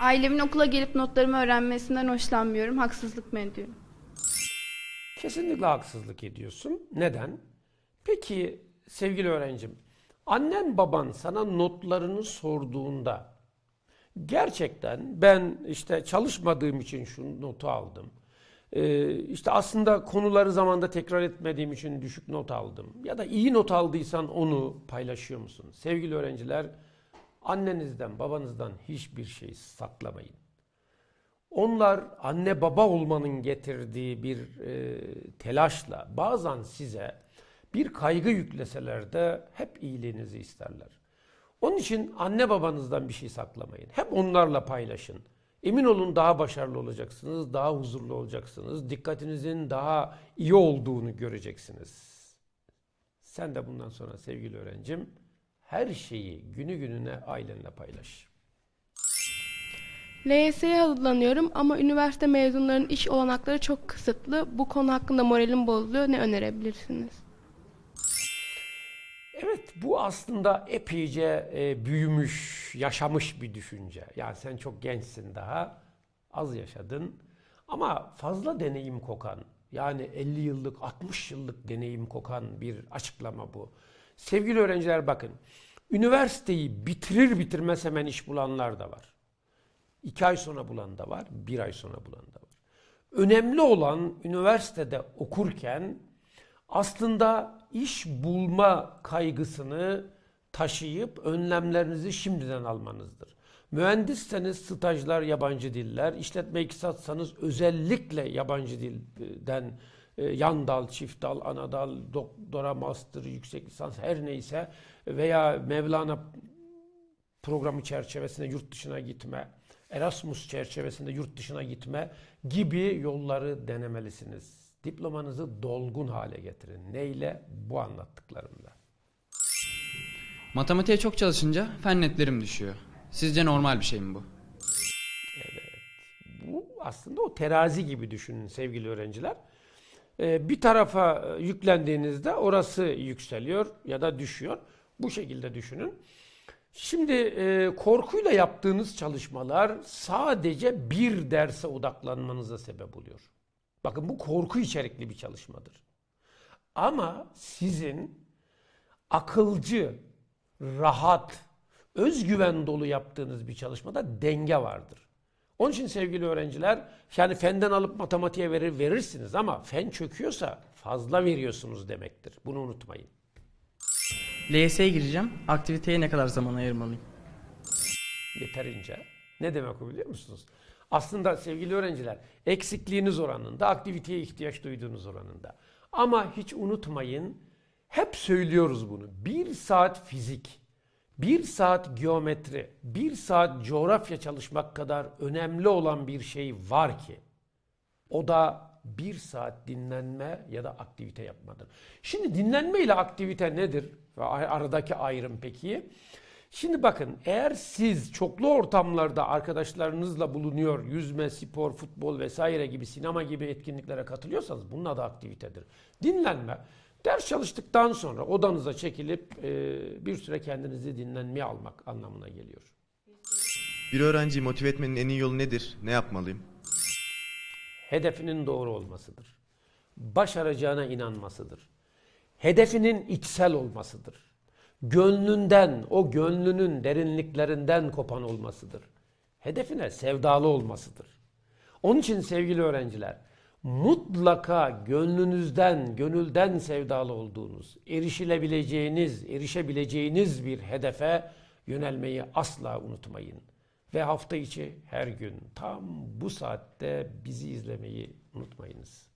Ailemin okula gelip notlarımı öğrenmesinden hoşlanmıyorum. Haksızlık mı ediyorum? Kesinlikle haksızlık ediyorsun. Neden? Peki sevgili öğrencim, annen baban sana notlarını sorduğunda gerçekten ben işte çalışmadığım için şu notu aldım. Ee, işte aslında konuları zamanda tekrar etmediğim için düşük not aldım. Ya da iyi not aldıysan onu paylaşıyor musun? Sevgili öğrenciler, Annenizden, babanızdan hiçbir şey saklamayın. Onlar anne baba olmanın getirdiği bir e, telaşla bazen size bir kaygı yükleseler de hep iyiliğinizi isterler. Onun için anne babanızdan bir şey saklamayın. Hep onlarla paylaşın. Emin olun daha başarılı olacaksınız, daha huzurlu olacaksınız. Dikkatinizin daha iyi olduğunu göreceksiniz. Sen de bundan sonra sevgili öğrencim her şeyi günü gününe ailenle paylaş. LYS'ye hazırlanıyorum ama üniversite mezunlarının iş olanakları çok kısıtlı. Bu konu hakkında moralim bozuluyor. Ne önerebilirsiniz? Evet bu aslında epeyce e, büyümüş, yaşamış bir düşünce. Yani sen çok gençsin daha, az yaşadın ama fazla deneyim kokan, yani 50 yıllık, 60 yıllık deneyim kokan bir açıklama bu. Sevgili öğrenciler bakın. Üniversiteyi bitirir bitirmez hemen iş bulanlar da var. İki ay sonra bulan da var, bir ay sonra bulan da var. Önemli olan üniversitede okurken aslında iş bulma kaygısını taşıyıp önlemlerinizi şimdiden almanızdır. Mühendisseniz stajlar yabancı diller, işletme iktisatsanız özellikle yabancı dilden ee, yan dal, çift dal, ana dal, doktora, master, yüksek lisans her neyse veya Mevlana programı çerçevesinde yurt dışına gitme, Erasmus çerçevesinde yurt dışına gitme gibi yolları denemelisiniz. Diplomanızı dolgun hale getirin. Neyle? Bu anlattıklarımla. Matematiğe çok çalışınca fen netlerim düşüyor. Sizce normal bir şey mi bu? Evet. Bu aslında o terazi gibi düşünün sevgili öğrenciler. Ee, bir tarafa e, yüklendiğinizde orası yükseliyor ya da düşüyor. Bu şekilde düşünün. Şimdi e, korkuyla yaptığınız çalışmalar sadece bir derse odaklanmanıza sebep oluyor. Bakın bu korku içerikli bir çalışmadır. Ama sizin akılcı, rahat, özgüven dolu yaptığınız bir çalışmada denge vardır. Onun için sevgili öğrenciler yani fenden alıp matematiğe verir verirsiniz ama fen çöküyorsa fazla veriyorsunuz demektir. Bunu unutmayın. LYS'ye gireceğim. Aktiviteye ne kadar zaman ayırmalıyım? Yeterince. Ne demek o biliyor musunuz? Aslında sevgili öğrenciler eksikliğiniz oranında, aktiviteye ihtiyaç duyduğunuz oranında. Ama hiç unutmayın hep söylüyoruz bunu. Bir saat fizik, bir saat geometri, bir saat coğrafya çalışmak kadar önemli olan bir şey var ki o da bir saat dinlenme ya da aktivite yapmadır. Şimdi dinlenme ile aktivite nedir? Ve aradaki ayrım peki? Şimdi bakın eğer siz çoklu ortamlarda arkadaşlarınızla bulunuyor, yüzme, spor, futbol vesaire gibi sinema gibi etkinliklere katılıyorsanız bunun adı aktivitedir. Dinlenme Ders çalıştıktan sonra odanıza çekilip e, bir süre kendinizi dinlenmeye almak anlamına geliyor. Bir öğrenciyi motive etmenin en iyi yolu nedir? Ne yapmalıyım? Hedefinin doğru olmasıdır. Başaracağına inanmasıdır. Hedefinin içsel olmasıdır. Gönlünden, o gönlünün derinliklerinden kopan olmasıdır. Hedefine sevdalı olmasıdır. Onun için sevgili öğrenciler, mutlaka gönlünüzden, gönülden sevdalı olduğunuz, erişilebileceğiniz, erişebileceğiniz bir hedefe yönelmeyi asla unutmayın. Ve hafta içi her gün tam bu saatte bizi izlemeyi unutmayınız.